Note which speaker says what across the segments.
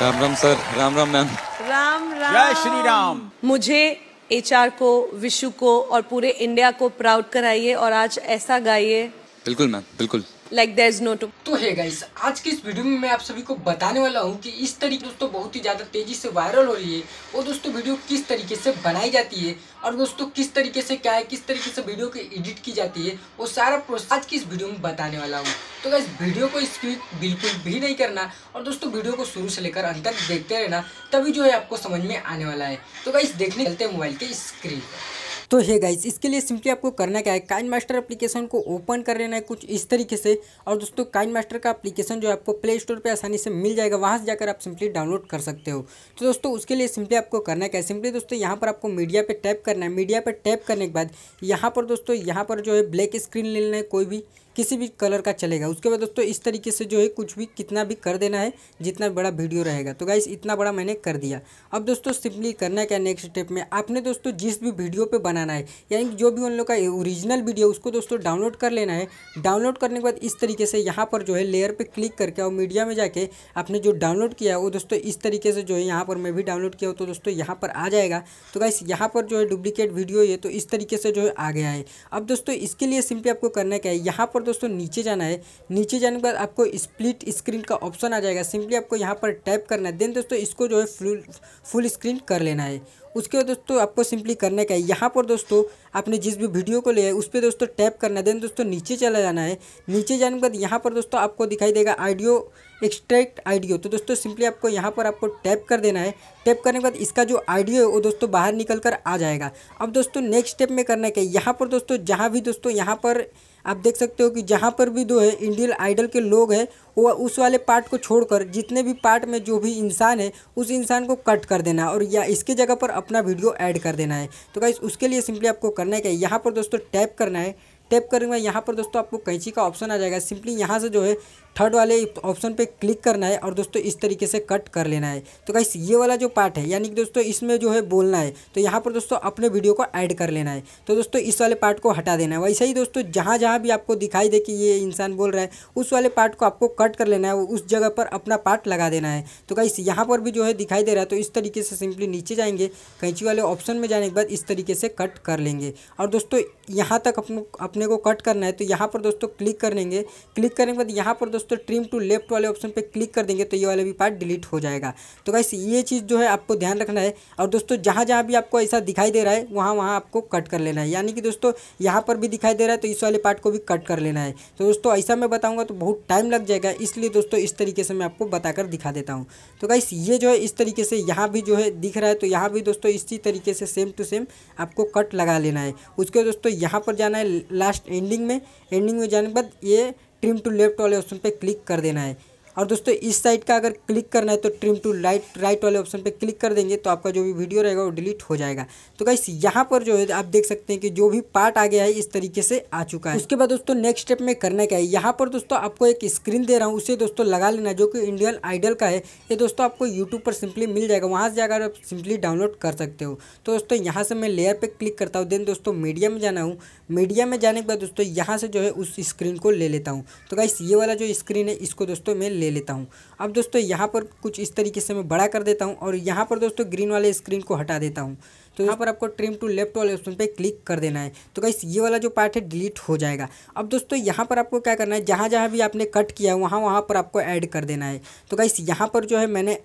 Speaker 1: Ram Ram sir Ram Ram ma'am Ram Ram जय श्री राम मुझे HR को विशु को और पूरे इंडिया को प्राउड कराइए और आज ऐसा गाइए बिल्कुल मैम बिल्कुल like there is no to तो है गाइस आज के इस वीडियो में मैं आप सभी को बताने वाला हूँ कि इस तरीके दोस्तों बहुत ही ज़्यादा तेज़ी से वायरल हो रही है और दोस्तों वीडियो किस तरीके से बनाई जाती है और दोस्तों किस तरीके से क्या है किस तरीके से वीडियो की एडिट की जाती है वो सारा प्रोसेस आज की इस वीडियो में बताने वाला हूँ तो गाइस वीडियो को स्किप बिल्कुल भी नहीं करना और दोस्तों वीडियो को शुरू से लेकर अंत तक देखते रहना तभी जो है आपको समझ में आने वाला है तो गाइस देखने चलते मोबाइल के स्क्रीन पर तो हे गाइज इसके लिए सिंपली आपको करना क्या है काइन मास्टर एप्लीकेशन को ओपन कर लेना है कुछ इस तरीके से और दोस्तों काइन मास्टर का एप्लीकेशन जो है आपको प्ले स्टोर पर आसानी से मिल जाएगा वहाँ से जाकर आप सिंपली डाउनलोड कर सकते हो तो दोस्तों उसके लिए सिंपली आपको करना क्या है सिंपली दोस्तों यहाँ पर आपको मीडिया पर टैप करना है मीडिया पर टैप करने के बाद यहाँ पर दोस्तों यहाँ पर जो है ब्लैक स्क्रीन ले लेना है कोई भी किसी भी कलर का चलेगा उसके बाद दोस्तों इस तरीके से जो है कुछ भी कितना भी कर देना है जितना बड़ा वीडियो रहेगा तो गाइस इतना बड़ा मैंने कर दिया अब दोस्तों सिंपली करना क्या नेक्स्ट स्टेप में आपने दोस्तों जिस भी वीडियो पर बनाना है यानी जो भी उन लोग का ओरिजिनल वीडियो उसको दोस्तों डाउनलोड कर लेना है डाउनलोड करने के बाद इस तरीके से यहाँ पर जो है लेयर पर क्लिक करके और मीडिया में जाके आपने जो डाउनलोड किया वो दोस्तों इस तरीके से जो है यहाँ पर मैं भी डाउनलोड किया हो तो दोस्तों यहाँ पर आ जाएगा तो गाइस यहाँ पर जो है डुप्लीकेट वीडियो ये तो इस तरीके से जो है आ गया है अब दोस्तों इसके लिए सिंपली आपको करना क्या है यहाँ पर दोस्तों नीचे जाना है नीचे जाने के बाद आपको स्प्लिट स्क्रीन का ऑप्शन आ जाएगा सिंपली आपको यहाँ पर टैप करना है देन दोस्तों इसको जो है फुल फुल स्क्रीन कर लेना है उसके बाद दोस्तों आपको सिंपली करने का है यहाँ पर दोस्तों आपने जिस भी वीडियो को लिया है उस पर दोस्तों टैप करना है देन दोस्तों नीचे चला जाना है नीचे जाने के बाद यहाँ पर दोस्तों आपको दिखाई देगा आइडियो एक्सट्रैक्ट आइडियो तो दोस्तों सिंपली आपको यहाँ पर आपको टैप कर देना है टैप करने के बाद इसका जो आइडियो है वो दोस्तों बाहर निकल कर आ जाएगा अब दोस्तों नेक्स्ट स्टेप में करना क्या है यहाँ पर दोस्तों जहाँ भी दोस्तों यहाँ पर आप देख सकते हो कि जहाँ पर भी दो है इंडियन आइडल के लोग हैं वो उस वाले पार्ट को छोड़कर जितने भी पार्ट में जो भी इंसान है उस इंसान को कट कर देना और या इसके जगह पर अपना वीडियो ऐड कर देना है तो गाइस उसके लिए सिंपली आपको करना है क्या यहाँ पर दोस्तों टैप करना है टैप करूँगा यहाँ पर दोस्तों आपको कैंची का ऑप्शन आ जाएगा सिंपली यहाँ से जो है थर्ड वाले ऑप्शन पे क्लिक करना है और दोस्तों इस तरीके से कट कर लेना है तो गाइस ये वाला जो पार्ट है यानी कि दोस्तों इसमें जो है बोलना है तो यहाँ पर दोस्तों अपने वीडियो को ऐड कर लेना है तो दोस्तों इस वाले पार्ट को हटा देना है वैसे ही दोस्तों जहाँ जहाँ भी आपको दिखाई दे कि ये इंसान बोल रहा है उस वाले पार्ट को आपको कट कर लेना है उस जगह पर अपना पार्ट लगा देना है तो गाइस यहाँ पर भी जो है दिखाई दे रहा है तो इस तरीके से सिंपली नीचे जाएंगे कैंची वाले ऑप्शन में जाने के बाद इस तरीके से कट कर लेंगे और दोस्तों यहाँ तक अपने को कट करना है तो यहाँ पर दोस्तों क्लिक कर लेंगे क्लिक करने के बाद यहाँ पर दोस्तों दोस्तों ट्रिम टू लेफ्ट वाले ऑप्शन पर क्लिक कर देंगे तो ये वाला भी पार्ट डिलीट हो जाएगा तो गाइस ये चीज़ जो है आपको ध्यान रखना है और दोस्तों जहाँ जहाँ भी आपको ऐसा दिखाई दे रहा है वहाँ वहाँ आपको कट कर लेना है यानी कि दोस्तों यहाँ पर भी दिखाई दे रहा है तो इस वाले पार्ट को भी कट कर लेना है तो दोस्तों ऐसा मैं बताऊँगा तो बहुत टाइम लग जाएगा इसलिए दोस्तों इस तरीके से मैं आपको बताकर दिखा देता हूँ तो गाइस ये जो है इस तरीके से यहाँ भी जो है दिख रहा है तो यहाँ भी दोस्तों इसी तरीके से सेम टू सेम आपको कट लगा लेना है उसके दोस्तों यहाँ पर जाना है लास्ट एंडिंग में एंडिंग में जाने के बाद ये ट्रिम टू लेफ्ट वाले ऑप्शन पर क्लिक कर देना है और दोस्तों इस साइड का अगर क्लिक करना है तो ट्रिम टू लाइट राइट वाले ऑप्शन पर क्लिक कर देंगे तो आपका जो भी वीडियो रहेगा वो डिलीट हो जाएगा तो गाइस यहाँ पर जो है आप देख सकते हैं कि जो भी पार्ट आ गया है इस तरीके से आ चुका है उसके बाद दोस्तों नेक्स्ट स्टेप में करना क्या है यहाँ पर दोस्तों आपको एक स्क्रीन दे रहा हूँ उसे दोस्तों लगा लेना जो कि इंडियन आइडल का है ये दोस्तों आपको यूट्यूब पर सिंपली मिल जाएगा वहाँ से जाकर आप सिंपली डाउनलोड कर सकते हो तो दोस्तों यहाँ से मैं लेयर पर क्लिक करता हूँ देन दोस्तों मीडिया में जाना हूँ मीडिया में जाने के बाद दोस्तों यहाँ से जो है उस स्क्रीन को ले लेता हूँ तो गाइस ये वाला जो स्क्रीन है इसको दोस्तों मैं ले ले लेता हूँ अब दोस्तों यहाँ पर कुछ इस तरीके से मैं बड़ा कर देता हूँ और यहाँ पर दोस्तों ग्रीन वाले स्क्रीन को हटा देता हूँ तो यहाँ पर आपको ट्रिम टू लेफ्ट वाले ऑप्शन पे क्लिक कर देना है तो कहीं ये वाला जो पार्ट है डिलीट हो जाएगा अब दोस्तों यहाँ पर आपको क्या करना है जहाँ जहाँ भी आपने कट किया है वहाँ वहाँ पर आपको ऐड कर देना है तो कहीं यहाँ पर जो है मैंने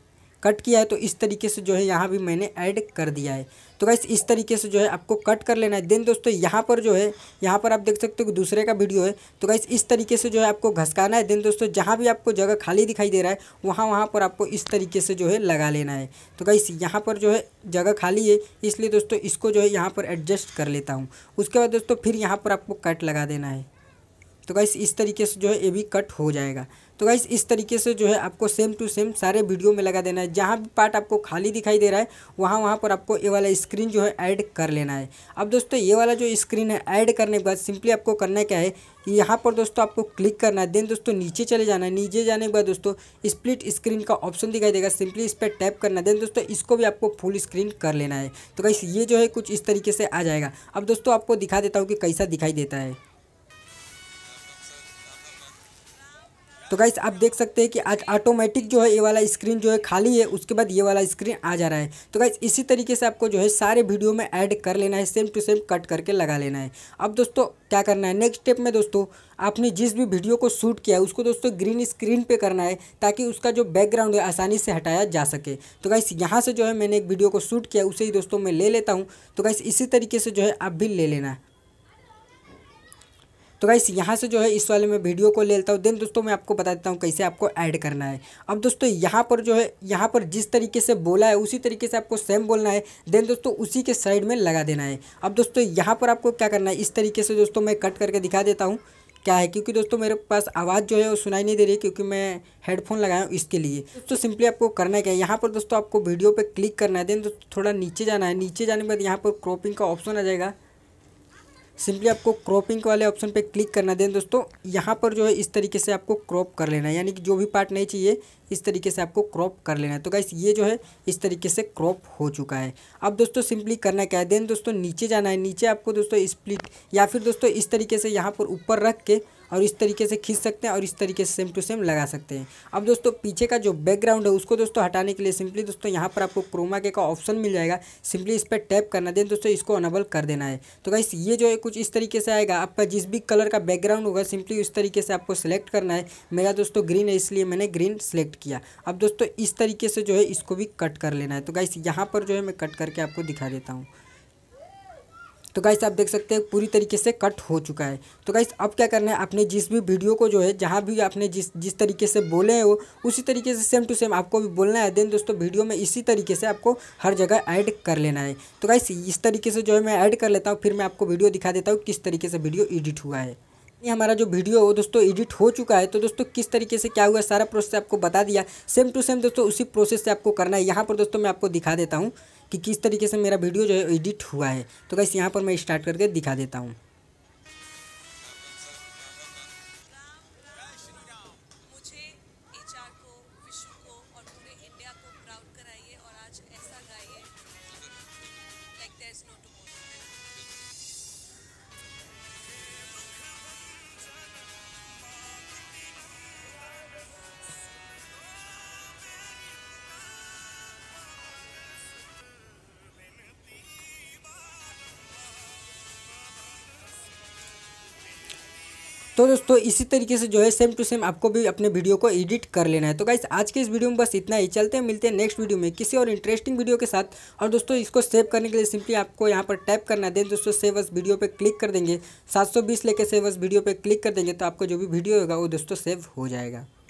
Speaker 1: कट किया है तो इस तरीके से जो है यहाँ भी मैंने ऐड कर दिया है तो गाइस इस तरीके से जो है आपको कट कर लेना है देन दोस्तों यहाँ पर जो है यहाँ पर आप देख सकते हो कि दूसरे का वीडियो है तो गाइस इस तरीके से जो है आपको घसकाना है देन दोस्तों जहाँ भी आपको जगह खाली दिखाई दे रहा है वहाँ वहाँ पर आपको इस तरीके से जो है लगा लेना है तो गाइस यहाँ पर जो है जगह खाली है इसलिए दोस्तों इसको जो है यहाँ पर एडजस्ट कर लेता हूँ उसके बाद दोस्तों फिर यहाँ पर आपको कट लगा देना है तो गाइस इस तरीके से जो है ये भी कट हो जाएगा तो गाइस इस तरीके से जो है आपको सेम टू सेम सारे वीडियो में लगा देना है जहाँ भी पार्ट आपको खाली दिखाई दे रहा है वहाँ वहाँ पर आपको ये वाला स्क्रीन जो है ऐड कर लेना है अब दोस्तों ये वाला जो स्क्रीन है ऐड करने के बाद सिंपली आपको करना क्या है यहाँ पर दोस्तों आपको क्लिक करना है देन दोस्तों नीचे चले जाना है नीचे जाने के बाद दोस्तों स्प्लिट स्क्रीन का ऑप्शन दिखाई देगा सिंपली इस पर टैप करना है देन दोस्तों इसको भी आपको फुल स्क्रीन कर लेना है तो गाइस ये जो है कुछ इस तरीके से आ जाएगा अब दोस्तों आपको दिखा देता हूँ कि कैसा दिखाई देता है तो गाइस आप देख सकते हैं कि आज ऑटोमेटिक जो है ये वाला स्क्रीन जो है खाली है उसके बाद ये वाला स्क्रीन आ जा रहा है तो गाइस इसी तरीके से आपको जो है सारे वीडियो में ऐड कर लेना है सेम टू सेम कट करके लगा लेना है अब दोस्तों क्या करना है नेक्स्ट स्टेप में दोस्तों आपने जिस भी वीडियो को शूट किया है उसको दोस्तों ग्रीन स्क्रीन पे करना है ताकि उसका जो बैकग्राउंड है आसानी से हटाया जा सके तो गाइस यहाँ से जो है मैंने एक वीडियो को शूट किया उसे ही दोस्तों मैं ले लेता हूँ तो गाइस इसी तरीके से जो है आप भी ले लेना है तो गाइस यहाँ से जो है इस वाले में वीडियो को ले लेता हूँ देन दोस्तों मैं आपको बता देता हूँ कैसे आपको ऐड करना है अब दोस्तों यहाँ पर जो है यहाँ पर जिस तरीके से बोला है उसी तरीके से आपको सेम बोलना है देन दोस्तों उसी के साइड में लगा देना है अब दोस्तों यहाँ पर आपको क्या करना है इस तरीके से दोस्तों मैं कट करके दिखा देता हूँ क्या है क्योंकि दोस्तों मेरे पास आवाज़ जो है वो सुनाई नहीं दे रही क्योंकि मैं हेडफोन लगाया हूँ इसके लिए तो सिंपली आपको करना क्या है यहाँ पर दोस्तों आपको वीडियो पे क्लिक करना है देन दोस्तों थोड़ा नीचे जाना है नीचे जाने के बाद यहाँ पर क्रॉपिंग का ऑप्शन आ जाएगा सिंपली आपको क्रॉपिंग वाले ऑप्शन पे क्लिक करना दें दोस्तों यहाँ पर जो है इस तरीके से आपको क्रॉप कर लेना है यानी कि जो भी पार्ट नहीं चाहिए इस तरीके से आपको क्रॉप कर लेना है तो गाइस ये जो है इस तरीके से क्रॉप हो चुका है अब दोस्तों सिंपली करना क्या है देन दोस्तों नीचे जाना है नीचे आपको दोस्तों स्प्लिट या फिर दोस्तों इस तरीके से यहाँ पर ऊपर रख के और इस तरीके से खींच सकते हैं और इस तरीके से सेम टू सेम लगा सकते हैं अब दोस्तों पीछे का जो बैकग्राउंड है उसको दोस्तों हटाने के लिए सिंपली दोस्तों यहाँ पर आपको क्रोमा के का ऑप्शन मिल जाएगा सिंपली इस पर टैप करना देन दोस्तों इसको अनबल कर देना है तो गाइस ये जो है कुछ इस तरीके से आएगा आपका जिस भी कलर का बैकग्राउंड होगा सिंपली उस तरीके से आपको सेलेक्ट करना है मेरा दोस्तों ग्रीन है इसलिए मैंने ग्रीन सेलेक्ट किया अब दोस्तों इस तरीके से जो है इसको भी कट कर लेना है तो गाइस यहाँ पर जो है मैं कट करके आपको दिखा देता हूँ तो गाइस आप देख सकते हैं पूरी तरीके से कट हो चुका है तो गाइस अब क्या करना है आपने जिस भी वीडियो को जो है जहाँ भी आपने जिस जिस तरीके से बोले हैं वो उसी तरीके से सेम टू सेम आपको भी बोलना है देन दोस्तों वीडियो में इसी तरीके से आपको हर जगह ऐड कर लेना है तो गाइस इस तरीके से जो है मैं ऐड कर लेता हूँ फिर मैं आपको वीडियो दिखा देता हूँ किस तरीके से वीडियो एडिट हुआ है ये हमारा जो वीडियो है दोस्तों एडिट हो चुका है तो दोस्तों किस तरीके से क्या हुआ सारा प्रोसेस आपको बता दिया सेम टू सेम दोस्तों उसी प्रोसेस से आपको करना है यहाँ पर दोस्तों मैं आपको दिखा देता हूँ कि किस तरीके से मेरा वीडियो जो है एडिट हुआ है तो कैसे यहाँ पर मैं स्टार्ट करके दिखा देता हूँ तो दोस्तों इसी तरीके से जो है सेम टू सेम आपको भी अपने वीडियो को एडिट कर लेना है तो गाइस आज के इस वीडियो में बस इतना ही चलते हैं मिलते हैं नेक्स्ट वीडियो में किसी और इंटरेस्टिंग वीडियो के साथ और दोस्तों इसको सेव करने के लिए सिंपली आपको यहाँ पर टाइप करना है देन दोस्तों सेव अस वीडियो पर क्लिक कर देंगे सात सौ बीस लेकर सेव अस वीडियो पर क्लिक कर देंगे तो आपको जो भी वीडियो होगा वो दोस्तों सेव हो जाएगा